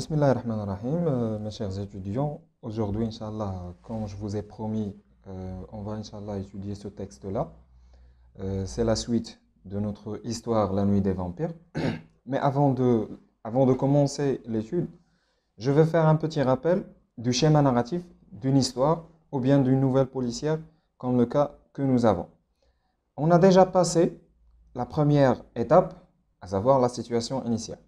Bismillah euh, mes chers étudiants. Aujourd'hui, Inch'Allah, comme je vous ai promis, euh, on va Inch'Allah étudier ce texte-là. Euh, c'est la suite de notre histoire La nuit des vampires. Mais avant de, avant de commencer l'étude, je vais faire un petit rappel du schéma narratif d'une histoire ou bien d'une nouvelle policière, comme le cas que nous avons. On a déjà passé la première étape, à savoir la situation initiale.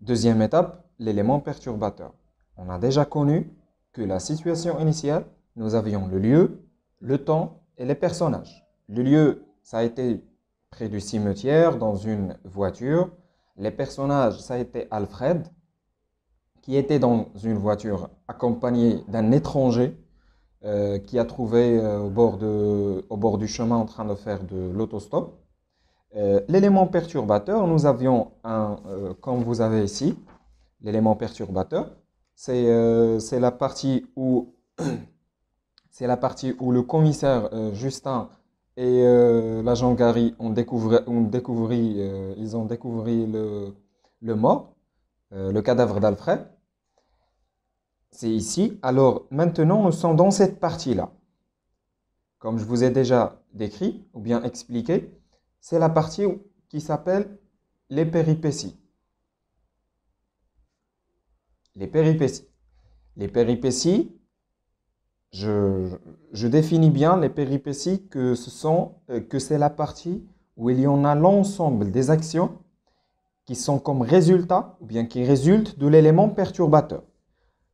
Deuxième étape, l'élément perturbateur. On a déjà connu que la situation initiale, nous avions le lieu, le temps et les personnages. Le lieu, ça a été près du cimetière, dans une voiture. Les personnages, ça a été Alfred, qui était dans une voiture accompagné d'un étranger euh, qui a trouvé euh, au, bord au bord du chemin en train de faire de l'autostop. Euh, l'élément perturbateur, nous avions un, euh, comme vous avez ici, l'élément perturbateur, c'est euh, la partie où c'est la partie où le commissaire Justin et l'agent Gary ont découvert, ont ils ont découvert le, le mort, le cadavre d'Alfred. C'est ici. Alors maintenant, nous sommes dans cette partie-là. Comme je vous ai déjà décrit ou bien expliqué, c'est la partie qui s'appelle les péripéties. Les péripéties. Les péripéties, je, définis bien les péripéties que euh, que c'est la partie où il y en a l'ensemble des actions qui sont comme résultat ou bien qui résultent de l'élément perturbateur.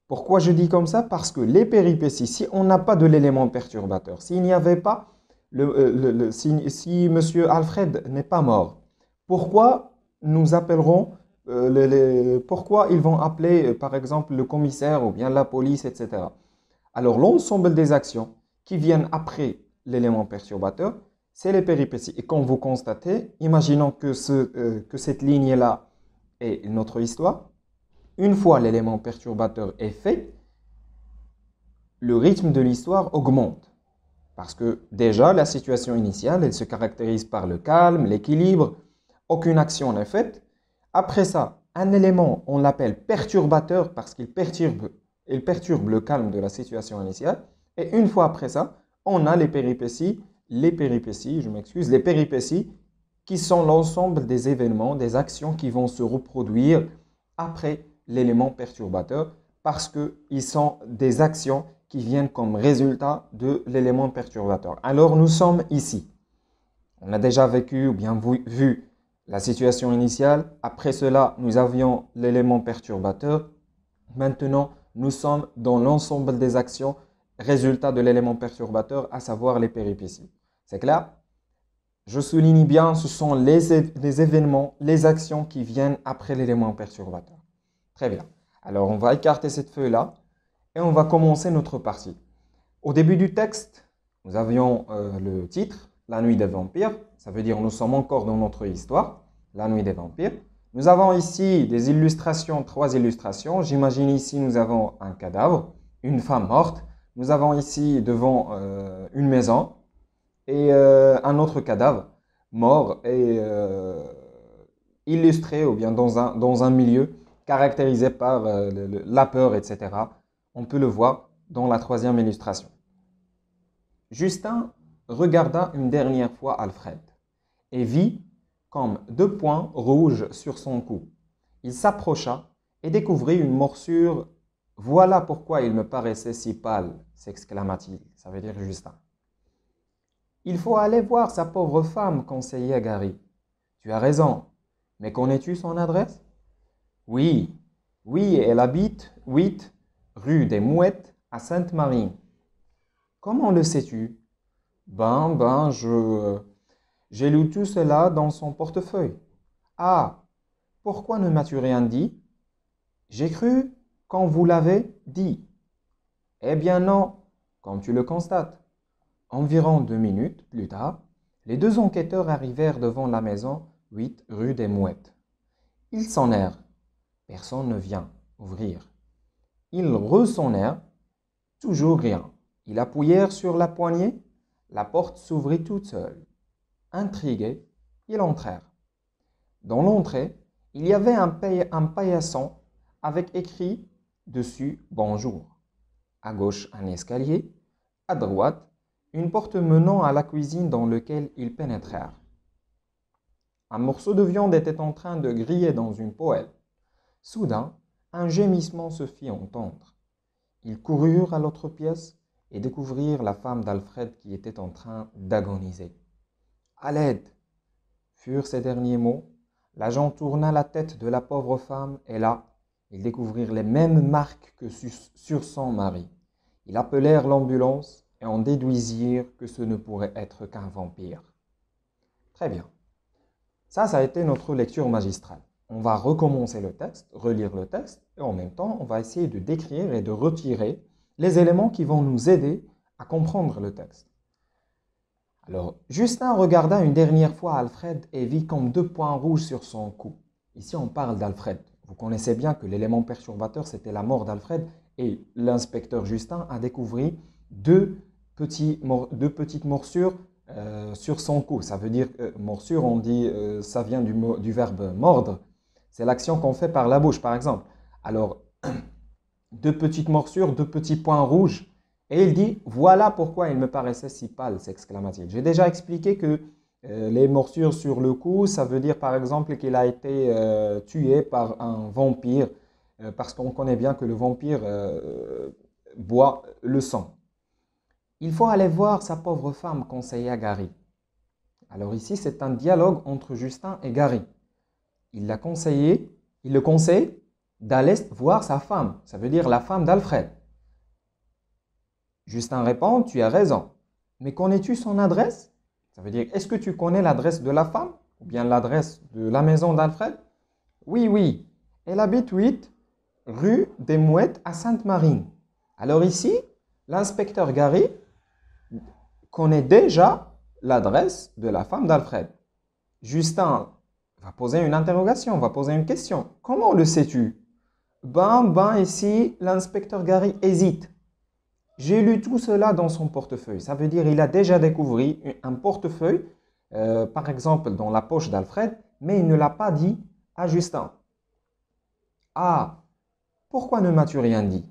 Pourquoi je dis comme ça Parce que les péripéties, si on n'a pas de l'élément perturbateur, s'il n'y avait pas euh, le, si, monsieur M. Alfred n'est pas mort, pourquoi nous appellerons, euh, pourquoi ils vont appeler euh, par exemple le commissaire ou bien la police, etc. Alors l'ensemble des actions qui viennent après l'élément perturbateur, c'est les péripéties. Et quand vous constatez, imaginons que, ce, que cette ligne-là est notre histoire. Une fois l'élément perturbateur est fait, le rythme de l'histoire augmente. Parce que déjà, la situation initiale, elle se caractérise par le calme, l'équilibre, aucune action n'est faite. Après ça, un élément, on l'appelle perturbateur parce qu'il perturbe, perturbe le calme de la situation initiale. Et une fois après ça, on a les péripéties, les péripéties, je m'excuse, les péripéties qui sont l'ensemble des événements, des actions qui vont se reproduire après l'élément perturbateur parce qu'ils sont des actions qui viennent comme résultat de l'élément perturbateur. Alors nous sommes ici. On a déjà vécu ou bien vu la situation initiale. Après cela, nous avions l'élément perturbateur. Maintenant, nous sommes dans l'ensemble des actions résultat de l'élément perturbateur, à savoir les péripéties. C'est clair Je souligne bien, ce sont les, les événements, les actions qui viennent après l'élément perturbateur. Très bien. Alors, on va écarter cette feuille-là et on va commencer notre partie. Au début du texte, nous avions euh, le titre, La nuit des vampires, ça veut dire nous sommes encore dans notre histoire, La nuit des vampires. Nous avons ici des illustrations, trois illustrations. J'imagine ici nous avons un cadavre, une femme morte. Nous avons ici devant euh, une maison et euh, un autre cadavre mort et illustré ou bien dans un, dans un milieu caractérisé par la peur, etc. On peut le voir dans la troisième illustration. Justin regarda une dernière fois Alfred et vit comme deux points rouges sur son cou. Il s'approcha et découvrit une morsure. Voilà pourquoi il me paraissait si pâle, s'exclama-t-il. Ça veut dire Justin. Il faut aller voir sa pauvre femme, conseillait Gary. Tu as raison, mais connais-tu son adresse Oui, oui, elle habite 8 rue des Mouettes à Sainte-Marie. Comment le sais-tu Ben, ben, je... J'ai lu tout cela dans son portefeuille. Ah, pourquoi ne m'as-tu rien dit J'ai cru quand vous l'avez dit. Eh bien non, comme tu le constates. Environ deux minutes plus tard, les deux enquêteurs arrivèrent devant la maison 8 rue des Mouettes. Ils s'enèrent. Personne ne vient ouvrir. Ils ressonnèrent, toujours rien. Ils appuyèrent sur la poignée, la porte s'ouvrit toute seule. Intrigués, ils entrèrent. Dans l'entrée, il y avait un, un paillasson avec écrit dessus Bonjour. À gauche, un escalier. À droite, une porte menant à la cuisine dans laquelle ils pénétrèrent. Un morceau de viande était en train de griller dans une poêle. Soudain, un gémissement se fit entendre. Ils coururent à l'autre pièce et découvrirent la femme d'Alfred qui était en train d'agoniser. À l'aide furent ces derniers mots. L'agent tourna la tête de la pauvre femme et là, ils découvrirent les mêmes marques que sur son mari. Ils appelèrent l'ambulance et en déduisirent que ce ne pourrait être qu'un vampire. Très bien. Ça, ça a été notre lecture magistrale. On va recommencer le texte, relire le texte, et en même temps, on va essayer de décrire et de retirer les éléments qui vont nous aider à comprendre le texte. Alors, Justin regarda une dernière fois Alfred et vit comme deux points rouges sur son cou. Ici, on parle d'Alfred. Vous connaissez bien que l'élément perturbateur, c'était la mort d'Alfred, et l'inspecteur Justin a découvert deux, petites morsures euh, sur son cou. Ça veut dire, euh, morsure, on dit, euh, ça vient du verbe mordre. C'est l'action qu'on fait par la bouche, par exemple. Alors, deux petites morsures, deux petits points rouges. Et il dit, voilà pourquoi il me paraissait si pâle, s'exclama-t-il. J'ai déjà expliqué que euh, les morsures sur le cou, ça veut dire par exemple qu'il a été euh, tué par un vampire, euh, parce qu'on connaît bien que le vampire boit le sang. Il faut aller voir sa pauvre femme, conseilla Gary. Alors ici, c'est un dialogue entre Justin et Gary. Il l'a conseillé, il le conseille, d'aller voir sa femme, ça veut dire la femme d'Alfred. Justin répond, tu as raison. Mais connais-tu son adresse Ça veut dire, est-ce que tu connais l'adresse de la femme ou bien l'adresse de la maison d'Alfred Oui, oui. Elle habite 8 rue des Mouettes à Sainte-Marine. Alors ici, l'inspecteur Gary connaît déjà l'adresse de la femme d'Alfred. Justin va poser une interrogation, va poser une question. Comment le sais-tu ben, ben, ici, l'inspecteur Gary hésite. J'ai lu tout cela dans son portefeuille. Ça veut dire qu'il a déjà découvert un portefeuille, euh, par exemple dans la poche d'Alfred, mais il ne l'a pas dit à Justin. Ah, pourquoi ne m'as-tu rien dit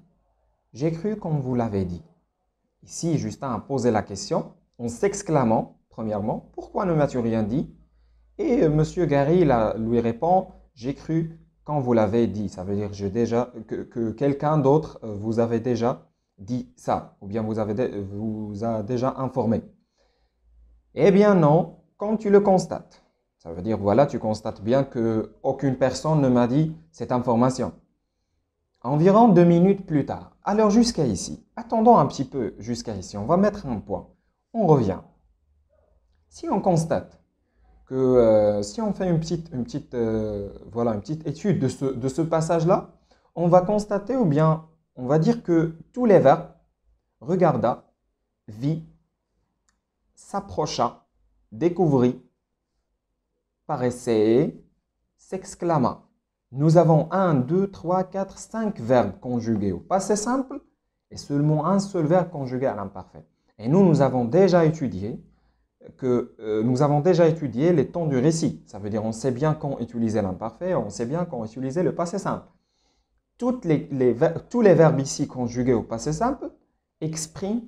J'ai cru comme vous l'avez dit. Ici, Justin a posé la question en s'exclamant, premièrement, pourquoi ne m'as-tu rien dit Et M. Euh, monsieur Gary lui répond, j'ai cru quand vous l'avez dit, ça veut dire déjà, que, quelqu'un d'autre euh, vous avait déjà dit ça, ou bien vous, avez euh, vous a déjà informé. Eh bien non, quand tu le constates, ça veut dire voilà, tu constates bien que aucune personne ne m'a dit cette information. Environ deux minutes plus tard. Alors jusqu'à ici, attendons un petit peu jusqu'à ici, on va mettre un point. On revient. Si on constate que euh, si on fait une petite, euh, voilà, une petite étude de ce, passage-là, on va constater ou bien on va dire que tous les verbes regarda, vit, s'approcha, découvrit, paraissait, s'exclama. Nous avons un, deux, trois, quatre, cinq verbes conjugués au passé simple et seulement un seul verbe conjugué à l'imparfait. Et nous, nous avons déjà étudié que euh, nous avons déjà étudié les temps du récit. Ça veut dire on sait bien quand utiliser l'imparfait, on sait bien quand utiliser le passé simple. Toutes les, tous les verbes ici conjugués au passé simple expriment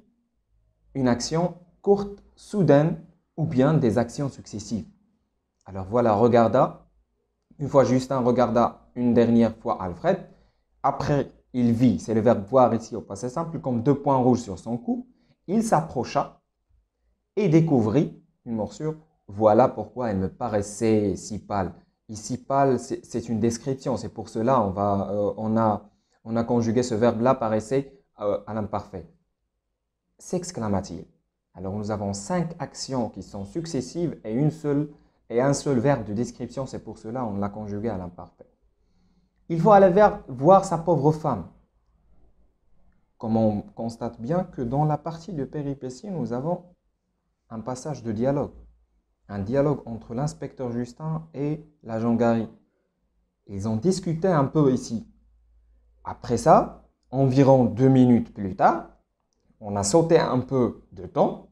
une action courte, soudaine ou bien des actions successives. Alors voilà, regarda. Une fois Justin hein, regarda une dernière fois Alfred. Après, il vit, c'est le verbe voir ici au passé simple, comme deux points rouges sur son cou. Il s'approcha et découvrit une morsure. Voilà pourquoi elle me paraissait si pâle. Ici, pâle, c'est une description. C'est pour cela on, va, euh, on, a, on a conjugué ce verbe-là, paraissait, euh, à l'imparfait. S'exclama-t-il. Alors nous avons cinq actions qui sont successives et, une seule, et un seul verbe de description. C'est pour cela on l'a conjugué à l'imparfait. Il faut aller vers, voir sa pauvre femme. Comme on constate bien que dans la partie de péripétie, nous avons un passage de dialogue, un dialogue entre l'inspecteur Justin et l'agent Gary. Ils ont discuté un peu ici. Après ça, environ deux minutes plus tard, on a sauté un peu de temps.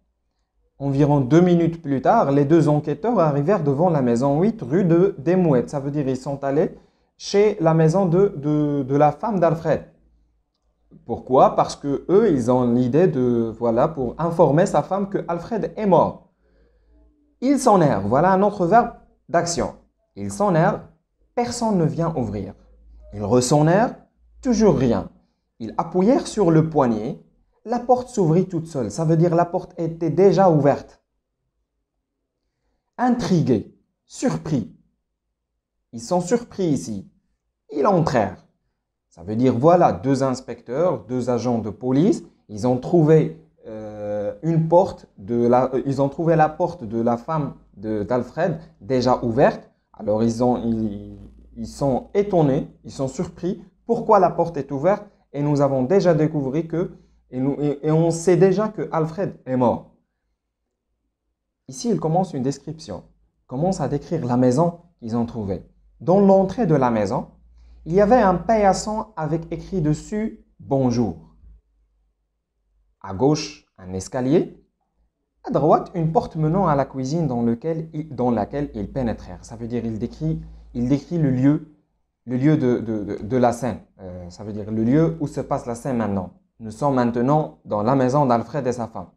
Environ deux minutes plus tard, les deux enquêteurs arrivèrent devant la maison 8 rue de, des Mouettes. Ça veut dire qu'ils sont allés chez la maison de, de la femme d'Alfred. Pourquoi Parce que eux, ils ont l'idée de, voilà, pour informer sa femme que Alfred est mort. Il errent. Voilà un autre verbe d'action. s'en errent. Personne ne vient ouvrir. Ils ressonnèrent. Toujours rien. Ils appuyèrent sur le poignet. La porte s'ouvrit toute seule. Ça veut dire la porte était déjà ouverte. Intrigués, surpris. Ils sont surpris ici. Ils entrèrent. Ça veut dire, voilà, deux inspecteurs, deux agents de police, ils ont trouvé euh, une porte de la, euh, ils ont trouvé la porte de la femme d'Alfred déjà ouverte. Alors ils, ils, sont étonnés, ils sont surpris. Pourquoi la porte est ouverte Et nous avons déjà découvert que, et, on sait déjà que Alfred est mort. Ici, il commence une description. Il commence à décrire la maison qu'ils ont trouvée. Dans l'entrée de la maison, il y avait un paillasson avec écrit dessus Bonjour. À gauche, un escalier. À droite, une porte menant à la cuisine dans, laquelle ils pénétrèrent. Ça veut dire il décrit, le lieu, le lieu de, la scène. Euh, ça veut dire le lieu où se passe la scène maintenant. Nous sommes maintenant dans la maison d'Alfred et sa femme.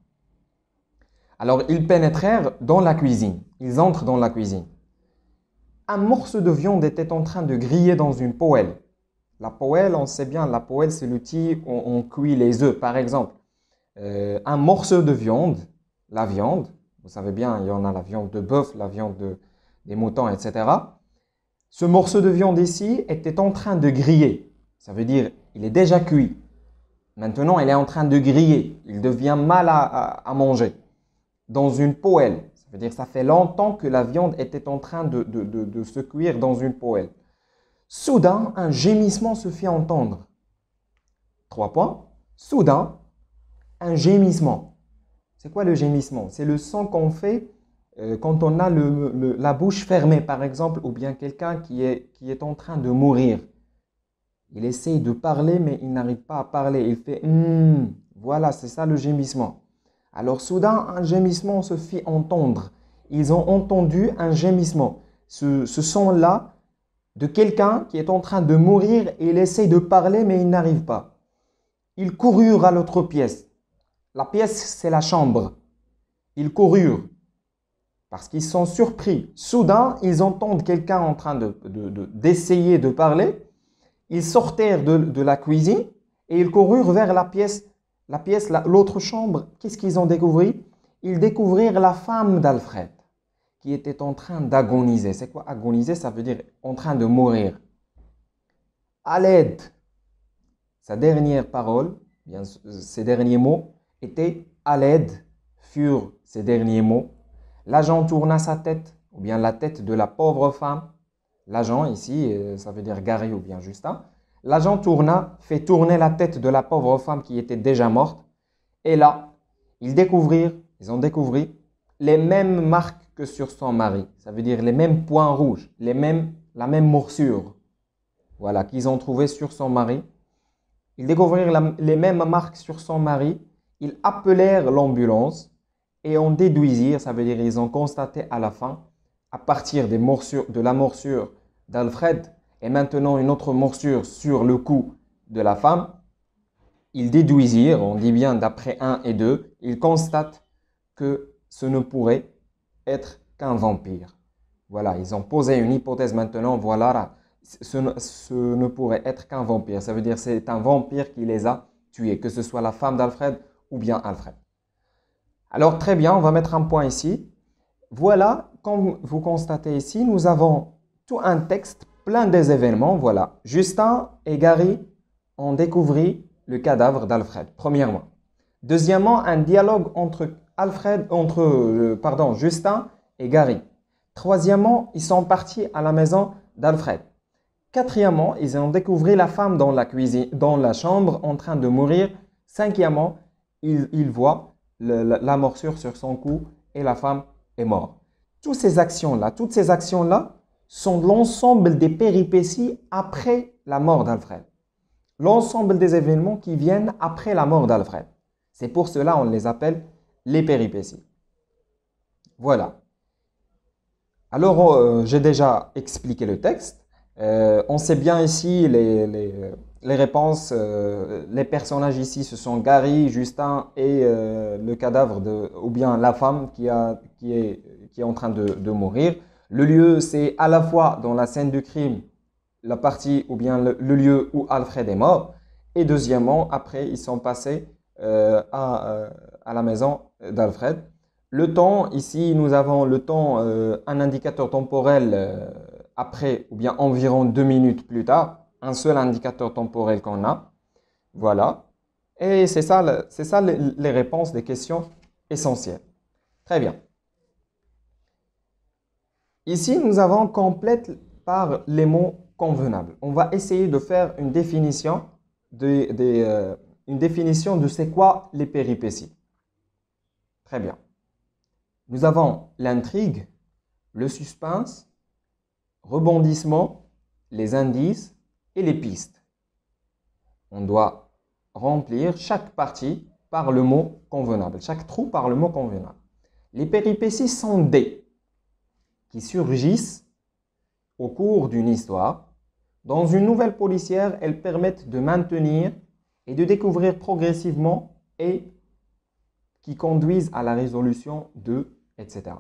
Alors ils pénétrèrent dans la cuisine. Ils entrent dans la cuisine un morceau de viande était en train de griller dans une poêle. La poêle, on sait bien, la poêle, c'est l'outil où on cuit les œufs, par exemple. Euh, un morceau de viande, la viande, vous savez bien, il y en a la viande de bœuf, la viande de, des moutons, etc. Ce morceau de viande ici était en train de griller. Ça veut dire, il est déjà cuit. Maintenant, il est en train de griller. Il devient mal à, à manger. Dans une poêle. Ça veut dire ça fait longtemps que la viande était en train de, se cuire dans une poêle. Soudain, un gémissement se fit entendre. Trois points. Soudain, un gémissement. C'est quoi le gémissement C'est le son qu'on fait euh, quand on a le, la bouche fermée, par exemple, ou bien quelqu'un qui est, qui est en train de mourir. Il essaye de parler, mais il n'arrive pas à parler. Il fait hmm, Voilà, c'est ça le gémissement. Alors soudain, un gémissement se fit entendre. Ils ont entendu un gémissement. Ce, ce son-là de quelqu'un qui est en train de mourir et il essaye de parler mais il n'arrive pas. Ils coururent à l'autre pièce. La pièce, c'est la chambre. Ils coururent parce qu'ils sont surpris. Soudain, ils entendent quelqu'un en train d'essayer de, de, parler. Ils sortirent de la cuisine et ils coururent vers la pièce la pièce, l'autre chambre, qu'est-ce qu'ils ont découvert Ils découvrirent la femme d'Alfred qui était en train d'agoniser. C'est quoi agoniser Ça veut dire en train de mourir. À l'aide, sa dernière parole, bien, euh, ses derniers mots étaient à l'aide, furent ses derniers mots. L'agent tourna sa tête, ou bien la tête de la pauvre femme. L'agent ici, euh, ça veut dire Gary ou bien Justin. L'agent tourna, fait tourner la tête de la pauvre femme qui était déjà morte. Et là, ils découvrirent, ils ont découvert les mêmes marques que sur son mari. Ça veut dire les mêmes points rouges, les mêmes, la même morsure. Voilà, qu'ils ont trouvé sur son mari. Ils découvrirent les mêmes marques sur son mari. Ils appelèrent l'ambulance et en déduisirent, ça veut dire ils ont constaté à la fin, à partir des morsures, de la morsure d'Alfred, et maintenant une autre morsure sur le cou de la femme, ils déduisirent, on dit bien d'après 1 et 2, ils constatent que ce ne pourrait être qu'un vampire. Voilà, ils ont posé une hypothèse maintenant, voilà, ce, ne, pourrait être qu'un vampire. Ça veut dire c'est un vampire qui les a tués, que ce soit la femme d'Alfred ou bien Alfred. Alors très bien, on va mettre un point ici. Voilà, comme vous constatez ici, nous avons tout un texte plein des événements, voilà. Justin et Gary ont découvert le cadavre d'Alfred, premièrement. Deuxièmement, un dialogue entre, Alfred, entre euh, pardon, Justin et Gary. Troisièmement, ils sont partis à la maison d'Alfred. Quatrièmement, ils ont découvert la femme dans la, cuisine, dans la chambre en train de mourir. Cinquièmement, ils, voient la, la morsure sur son cou et la femme est morte. Toutes ces actions-là, toutes ces actions-là, sont l'ensemble des péripéties après la mort d'Alfred. L'ensemble des événements qui viennent après la mort d'Alfred. C'est pour cela qu'on les appelle les péripéties. Voilà. Alors, euh, j'ai déjà expliqué le texte. Euh, on sait bien ici les, réponses. Euh, les personnages ici, ce sont Gary, Justin et le cadavre ou bien la femme qui, est, en train de mourir. Le lieu, c'est à la fois dans la scène du crime, la partie ou bien le, lieu où Alfred est mort, et deuxièmement, après, ils sont passés euh, euh, à, la maison d'Alfred. Le temps, ici, nous avons le temps, euh, un indicateur temporel après ou bien environ deux minutes plus tard, un seul indicateur temporel qu'on a. Voilà. Et c'est ça, c'est ça les réponses des questions essentielles. Très bien. Ici, nous avons complète par les mots convenables. On va essayer de faire une définition de, euh, une définition de c'est quoi les péripéties. Très bien. Nous avons l'intrigue, le suspense, rebondissement, les indices et les pistes. On doit remplir chaque partie par le mot convenable, chaque trou par le mot convenable. Les péripéties sont des surgissent au cours d'une histoire, dans une nouvelle policière, elles permettent de maintenir et de découvrir progressivement et qui conduisent à la résolution de, etc.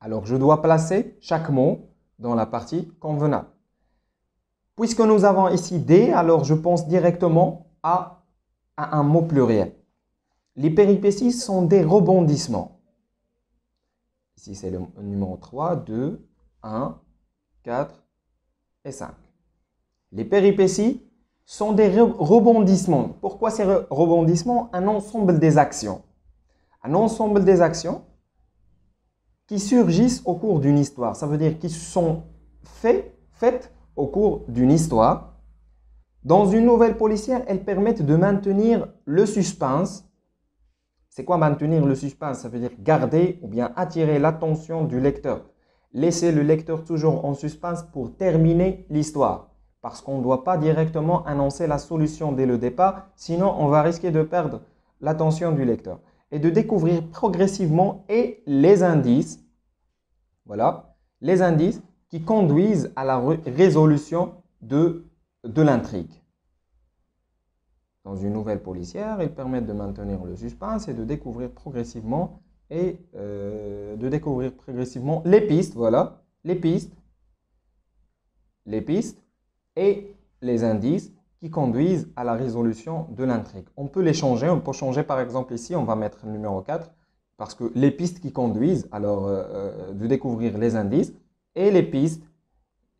Alors je dois placer chaque mot dans la partie convenable. Puisque nous avons ici des, alors je pense directement à, à un mot pluriel. Les péripéties sont des rebondissements. Ici, c'est le numéro 3, 2, 1, 4 et 5. Les péripéties sont des rebondissements. Pourquoi ces rebondissements Un ensemble des actions. Un ensemble des actions qui surgissent au cours d'une histoire. Ça veut dire qu'ils sont faits, faites au cours d'une histoire. Dans une nouvelle policière, elles permettent de maintenir le suspense c'est quoi maintenir le suspense Ça veut dire garder ou bien attirer l'attention du lecteur. Laisser le lecteur toujours en suspense pour terminer l'histoire. Parce qu'on ne doit pas directement annoncer la solution dès le départ, sinon on va risquer de perdre l'attention du lecteur. Et de découvrir progressivement et les indices, voilà, les indices qui conduisent à la résolution de l'intrigue dans une nouvelle policière. Ils permettent de maintenir le suspense et de découvrir progressivement et euh, de découvrir progressivement les pistes, voilà, les pistes, les pistes et les indices qui conduisent à la résolution de l'intrigue. On peut les changer, on peut changer par exemple ici, on va mettre le numéro 4, parce que les pistes qui conduisent, alors euh, euh, de découvrir les indices et les pistes,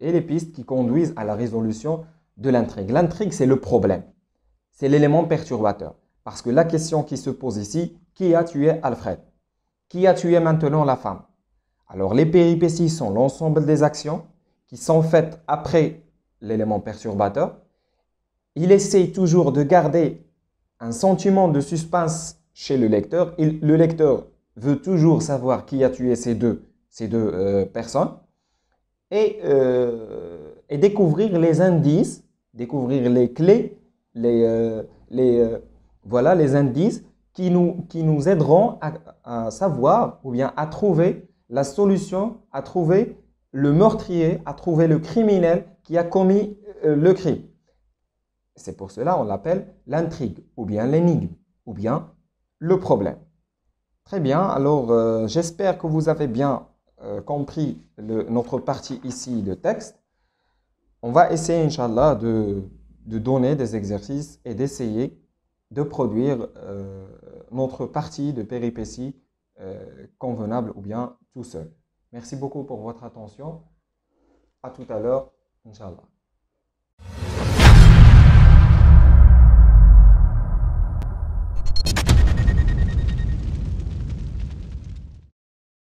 et les pistes qui conduisent à la résolution de l'intrigue. L'intrigue, c'est le problème. C'est l'élément perturbateur. Parce que la question qui se pose ici, qui a tué Alfred Qui a tué maintenant la femme Alors les péripéties sont l'ensemble des actions qui sont faites après l'élément perturbateur. Il essaye toujours de garder un sentiment de suspense chez le lecteur. le lecteur veut toujours savoir qui a tué ces deux, ces deux euh, personnes euh, et découvrir les indices, découvrir les clés les, euh, les, euh, voilà, les indices qui nous, qui nous aideront à, savoir ou bien à trouver la solution, à trouver le meurtrier, à trouver le criminel qui a commis euh, le crime. C'est pour cela qu'on l'appelle l'intrigue ou bien l'énigme ou bien le problème. Très bien, alors j'espère que vous avez bien compris notre partie ici de texte. On va essayer, Inch'Allah, de de donner des exercices et d'essayer de produire euh, notre partie de péripéties euh, convenable ou bien tout seul. Merci beaucoup pour votre attention. À tout à l'heure, Inch'Allah.